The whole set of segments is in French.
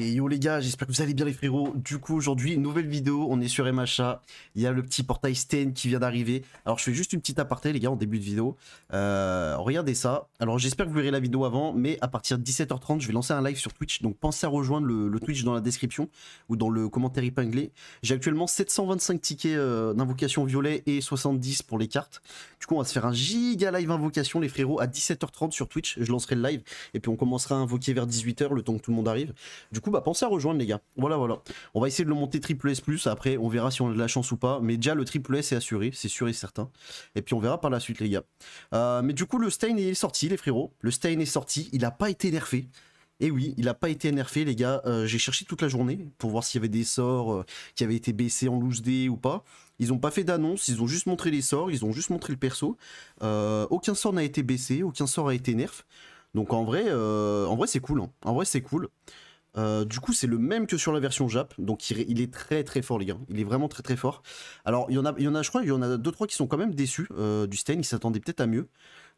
yo les gars, j'espère que vous allez bien les frérots. Du coup aujourd'hui, nouvelle vidéo, on est sur MHA. Il y a le petit portail Sten qui vient d'arriver. Alors je fais juste une petite aparté les gars en début de vidéo. Euh, regardez ça. Alors j'espère que vous verrez la vidéo avant, mais à partir de 17h30, je vais lancer un live sur Twitch. Donc pensez à rejoindre le, Twitch dans la description ou dans le commentaire épinglé. J'ai actuellement 725 tickets euh, d'invocation violet et 70 pour les cartes. Du coup on va se faire un giga live invocation les frérots à 17h30 sur Twitch. Je lancerai le live et puis on commencera à invoquer vers 18h le temps que tout le monde arrive. Du coup bah, pensez à rejoindre les gars. Voilà, voilà. On va essayer de le monter triple S+, plus après on verra si on a de la chance ou pas. Mais déjà, le triple S est assuré, c'est sûr et certain. Et puis on verra par la suite les gars. Euh, mais du coup, le Stain est sorti les frérots. Le Stein est sorti, il n'a pas été nerfé. Et oui, il n'a pas été nerfé, les gars. Euh, j'ai cherché toute la journée pour voir s'il y avait des sorts euh, qui avaient été baissés en loose D ou pas. Ils n'ont pas fait d'annonce, ils ont juste montré les sorts, ils ont juste montré le perso. aucun sort n'a été baissé, aucun sort a été nerf. Donc en vrai, en vrai c'est cool. Hein. En vrai, c'est cool. Euh, du coup, c'est le même que sur la version Jap. Donc, il, est très très fort, les gars. Il est vraiment très très fort. Alors, il y en a, il y en a je crois, il y en a 2-3 qui sont quand même déçus euh, du Stain. Ils s'attendaient peut-être à mieux.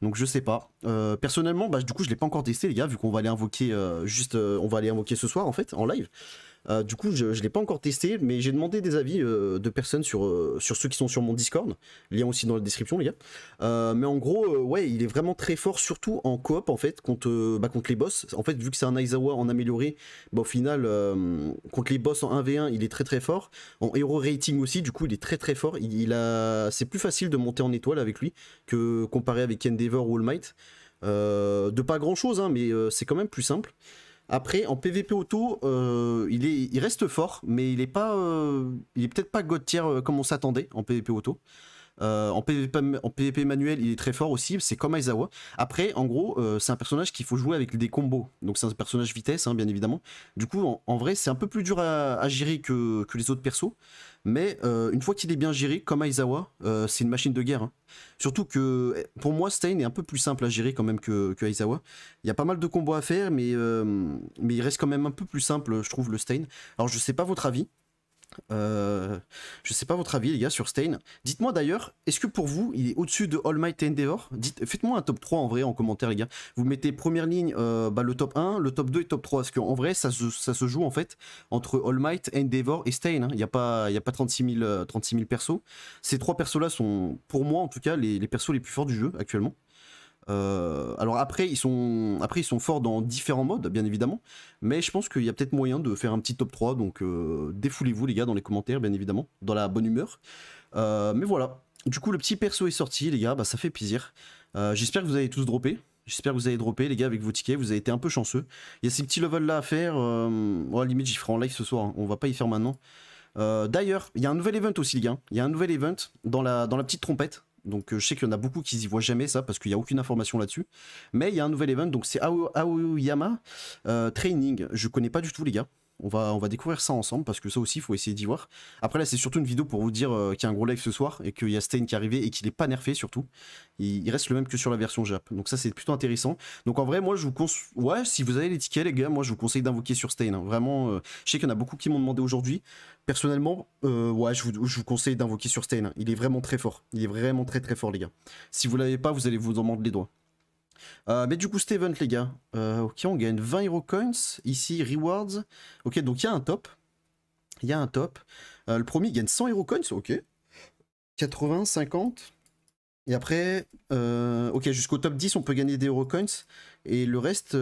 Donc, je sais pas. Euh, personnellement, bah, du coup, je l'ai pas encore testé, les gars, vu qu'on va aller invoquer juste. on va aller invoquer ce soir, en fait, en live. Euh, du coup, je ne l'ai pas encore testé, mais j'ai demandé des avis euh, de personnes sur, euh, sur ceux qui sont sur mon Discord. Lien aussi dans la description, les gars. mais en gros, ouais, il est vraiment très fort, surtout en coop, en fait, contre, bah, contre les boss. En fait, vu que c'est un Aizawa en amélioré, bah, au final, contre les boss en 1v1, il est très très fort. En hero rating aussi, du coup, il est très très fort. Il, a... C'est plus facile de monter en étoile avec lui que comparé avec Endeavor ou All Might. de pas grand chose, hein, mais c'est quand même plus simple. Après, en PVP auto, euh, il, reste fort, mais il est euh, peut-être pas god euh, comme on s'attendait en PVP auto. Euh, en, PvP, manuel, il est très fort aussi, c'est comme Aizawa. Après, en gros, euh, c'est un personnage qu'il faut jouer avec des combos. Donc c'est un personnage vitesse, hein, bien évidemment. Du coup, en, vrai, c'est un peu plus dur à, gérer que, les autres persos. Mais euh, une fois qu'il est bien géré, comme Aizawa, c'est une machine de guerre. Hein. Surtout que eh, pour moi, Stein est un peu plus simple à gérer quand même que, Aizawa. Il y a pas mal de combos à faire, mais, mais il reste quand même un peu plus simple, je trouve, le Stein. Alors je sais pas votre avis. Euh, je sais pas votre avis, les gars, sur Stain. Dites-moi d'ailleurs, est-ce que pour vous, il est au-dessus de All Might Endeavor Faites-moi un top 3 en vrai en commentaire, les gars. Vous mettez première ligne euh, bah, le top 1, le top 2 et top 3. Parce qu'en vrai, ça se, joue en fait entre All Might, Endeavor et Stain. Hein. Il n'y a pas, y a pas 36, 000, 36 persos. Ces trois persos-là sont, pour moi en tout cas, les persos les plus forts du jeu actuellement. Euh, alors après ils, sont, après, ils sont forts dans différents modes, bien évidemment. Mais je pense qu'il y a peut-être moyen de faire un petit top 3. Donc euh, défoulez-vous, les gars, dans les commentaires, bien évidemment, dans la bonne humeur. Euh, mais voilà. Du coup, le petit perso est sorti, les gars. Bah, ça fait plaisir. J'espère que vous avez tous droppé. J'espère que vous avez droppé, les gars, avec vos tickets. Vous avez été un peu chanceux. Il y a ces petits levels-là à faire. Oh, à limite, j'y ferai en live ce soir. Hein. On va pas y faire maintenant. D'ailleurs, il y a un nouvel event aussi, les gars. Il y a un nouvel event dans la, dans la petite trompette. Donc euh, je sais qu'il y en a beaucoup qui n'y voient jamais ça parce qu'il n'y a aucune information là-dessus. Mais il y a un nouvel event, donc c'est Aoyama euh, Training. Je connais pas du tout les gars on va, on va découvrir ça ensemble parce que ça aussi, il faut essayer d'y voir. Après, là, c'est surtout une vidéo pour vous dire euh, qu'il y a un gros live ce soir et qu'il y a Stain qui est arrivé et qu'il n'est pas nerfé surtout. Il, reste le même que sur la version Jap. Donc, ça, c'est plutôt intéressant. Donc, en vrai, moi, je vous conseille. Ouais, si vous avez les tickets, les gars, moi, je vous conseille d'invoquer sur Stain. Hein. Vraiment, euh, je sais qu'il y en a beaucoup qui m'ont demandé aujourd'hui. Personnellement, euh, ouais, je vous, conseille d'invoquer sur Stain. Il est vraiment très fort. Il est vraiment très, très fort, les gars. Si vous l'avez pas, vous allez vous en demander les doigts. Euh, mais du coup, cet les gars. Euh, ok, on gagne 20 Hero Coins. Ici, Rewards. Ok, donc il y a un top. Il y a un top. Euh, le premier, gagne 100 Hero Coins. Ok. 80, 50. Et après, ok, jusqu'au top 10, on peut gagner des Hero Coins. Et le reste,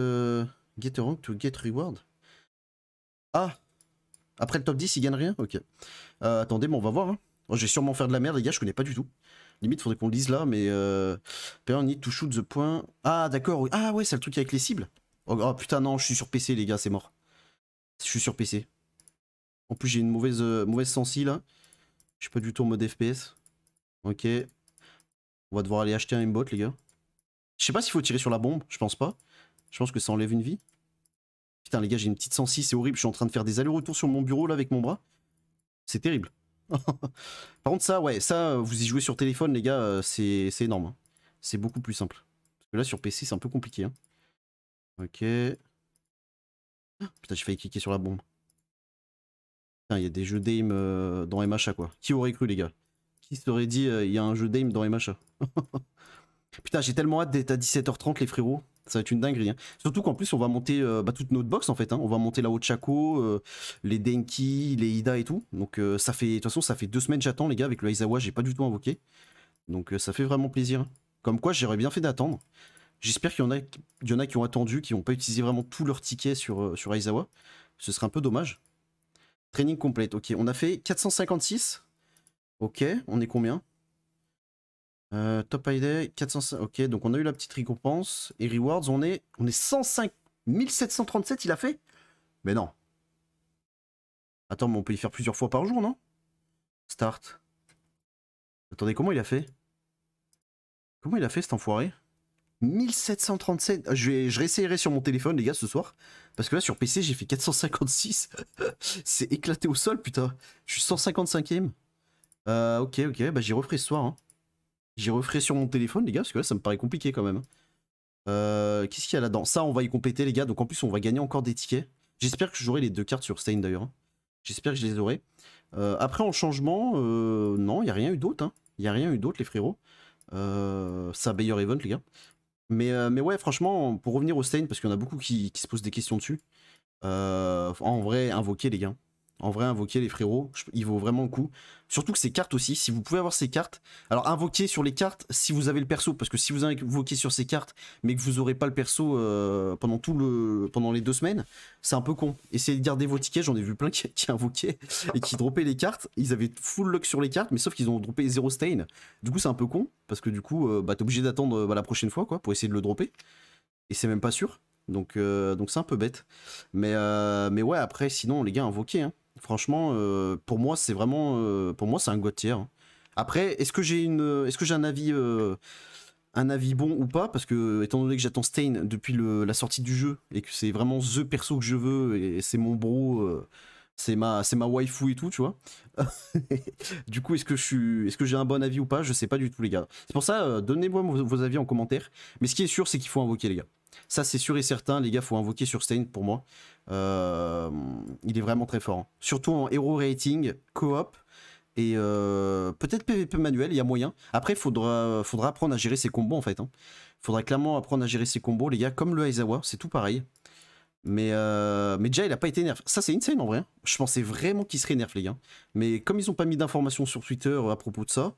get rank to get reward. Ah Après le top 10, il gagne rien Ok. attendez, mais on va voir. j'ai hein. oh, je sûrement faire de la merde, les gars, je connais pas du tout. Limite, faudrait qu'on dise là, mais euh, need to shoot the point. Ah, d'accord. Ah ouais, c'est le truc avec les cibles. Oh, oh putain, non, je suis sur PC, les gars, c'est mort. Je suis sur PC. En plus, j'ai une mauvaise, euh, mauvaise sensi là. Je suis pas du tout en mode FPS. Ok. On va devoir aller acheter un aimbot, les gars. Je sais pas s'il faut tirer sur la bombe, je pense pas. Je pense que ça enlève une vie. Putain, les gars, j'ai une petite sensi, c'est horrible. Je suis en train de faire des allers-retours sur mon bureau là avec mon bras. C'est terrible. Par contre, ça, ouais, ça, vous y jouez sur téléphone, les gars, euh, c'est énorme. Hein. C'est beaucoup plus simple. Parce que là, sur PC, c'est un peu compliqué. Hein. Ok. putain, j'ai failli cliquer sur la bombe. Putain, il y a des jeux d'aim euh, dans MHA, quoi. Qui aurait cru, les gars Qui serait dit, euh, il y a un jeu d'aim dans MHA Putain, j'ai tellement hâte d'être à 17h30, les frérots. Ça va être une dinguerie. Hein. Surtout qu'en plus, on va monter euh, bah, toute notre box en fait. Hein. On va monter la haute euh, les Denki, les Ida et tout. Donc euh, ça fait, de toute façon, ça fait deux semaines j'attends les gars avec le Aizawa, j'ai pas du tout invoqué. Donc ça fait vraiment plaisir. Comme quoi, j'aurais bien fait d'attendre. J'espère qu'il y, en a, qui ont attendu, qui n'ont pas utilisé vraiment tous leurs tickets sur, sur Aizawa. Ce serait un peu dommage. Training complète, ok. On a fait 456. Ok, on est combien euh, top ID, 400. Ok, donc on a eu la petite récompense. Et rewards, on est, on est 105 1737, il a fait Mais non. Attends, mais on peut y faire plusieurs fois par jour, non Start. Attendez, comment il a fait Comment il a fait cet enfoiré 1737. Ah, je, vais, je réessayerai sur mon téléphone, les gars, ce soir. Parce que là, sur PC, j'ai fait 456. C'est éclaté au sol, putain. Je suis 155ème. Euh, ok, ok, bah j'y referai ce soir. Hein. J'ai referai sur mon téléphone, les gars, parce que là, ça me paraît compliqué quand même. Euh, qu'est-ce qu'il y a là-dedans Ça, on va y compléter, les gars. Donc, en plus, on va gagner encore des tickets. J'espère que j'aurai les deux cartes sur Stein, d'ailleurs. Hein. J'espère que je les aurai. Euh, après, en changement, euh, non, il n'y a rien eu d'autre. Il hein. y n'y a rien eu d'autre, les frérots. ça, Bayer Event, les gars. Mais, mais ouais, franchement, pour revenir au Stein, parce qu'il y en a beaucoup qui, qui se posent des questions dessus. en vrai, invoquer, les gars. En vrai, invoquer les frérots, il vaut vraiment le coup. Surtout que ces cartes aussi, si vous pouvez avoir ces cartes. Alors, invoquer sur les cartes si vous avez le perso, parce que si vous invoquez sur ces cartes, mais que vous n'aurez pas le perso euh, pendant, tout le, pendant les deux semaines, c'est un peu con. Essayez de garder vos tickets, j'en ai vu plein qui, invoquaient et qui droppaient les cartes. Ils avaient full luck sur les cartes, mais sauf qu'ils ont droppé zéro stain. Du coup, c'est un peu con, parce que du coup, euh, bah, t'es obligé d'attendre euh, bah, la prochaine fois quoi, pour essayer de le dropper. Et c'est même pas sûr. Donc, donc c'est un peu bête. Mais, mais ouais, après, sinon, les gars, invoquez. Hein. Franchement, euh, pour moi, c'est vraiment, euh, pour moi, c'est un guatier. Hein. Après, est-ce que j'ai une, euh, est-ce que j'ai un avis, un avis bon ou pas Parce que étant donné que j'attends Stain depuis la sortie du jeu et que c'est vraiment the perso que je veux et, c'est mon bro, c'est ma, c'est ma waifu et tout, tu vois. du coup, est-ce que je est j'ai un bon avis ou pas Je sais pas du tout, les gars. C'est pour ça, donnez-moi vos avis en commentaire. Mais ce qui est sûr, c'est qu'il faut invoquer, les gars. Ça, c'est sûr et certain, les gars, faut invoquer sur Stain pour moi. Euh, il est vraiment très fort. Hein. Surtout en héros rating, coop et euh, peut-être PvP manuel, il y a moyen. Après, faudra, faudra apprendre à gérer ses combos en fait. Hein. Faudra clairement apprendre à gérer ses combos, les gars, comme le Aizawa, c'est tout pareil. Mais, euh, mais déjà, il n'a pas été nerf. Ça, c'est insane en vrai. Hein. Je pensais vraiment qu'il serait nerf, les gars. Mais comme ils n'ont pas mis d'informations sur Twitter à propos de ça,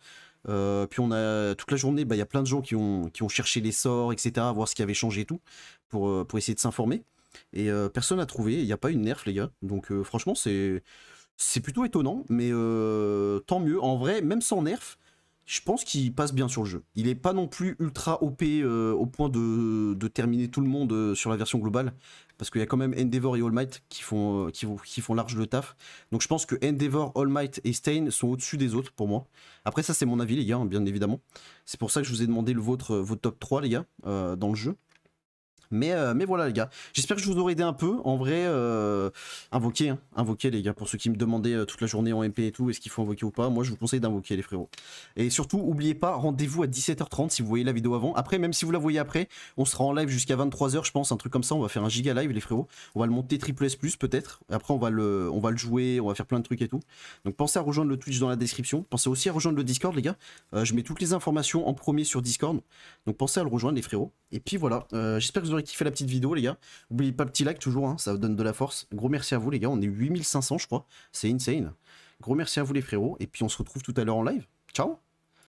euh, puis on a toute la journée, bah, il y a plein de gens qui ont, cherché les sorts, etc., voir ce qui avait changé et tout, pour, euh, essayer de s'informer. Et euh, personne n'a trouvé, il n'y a pas une nerf, les gars. Donc franchement, c'est plutôt étonnant, mais tant mieux. En vrai, même sans nerf, je pense qu'il passe bien sur le jeu. Il n'est pas non plus ultra OP euh, au point de, terminer tout le monde euh, sur la version globale, parce qu'il y a quand même Endeavor et All Might qui font, euh, font large le taf. Donc je pense que Endeavor, All Might et Stain sont au-dessus des autres pour moi. Après ça c'est mon avis les gars, hein, bien évidemment. C'est pour ça que je vous ai demandé le vôtre, votre top 3 les gars, dans le jeu. Euh, mais, voilà les gars, j'espère que je vous aurai aidé un peu. En vrai, euh, hein, invoquer, les gars, pour ceux qui me demandaient euh, toute la journée en MP et tout, est-ce qu'il faut invoquer ou pas, moi je vous conseille d'invoquer les frérots. Et surtout, oubliez pas, rendez-vous à 17h30 si vous voyez la vidéo avant. Après, même si vous la voyez après, on sera en live jusqu'à 23h je pense, un truc comme ça, on va faire un giga live les frérots. On va le monter triple S peut-être, après on va, le, on va le jouer, on va faire plein de trucs et tout. Donc pensez à rejoindre le Twitch dans la description, pensez aussi à rejoindre le Discord les gars, euh, je mets toutes les informations en premier sur Discord, donc pensez à le rejoindre les frérots. Et puis voilà, j'espère que vous aurez qui fait la petite vidéo, les gars. N'oubliez pas le petit like toujours, hein, ça donne de la force. Gros merci à vous, les gars. On est 8500, je crois. C'est insane. Gros merci à vous, les frérots. Et puis, on se retrouve tout à l'heure en live. Ciao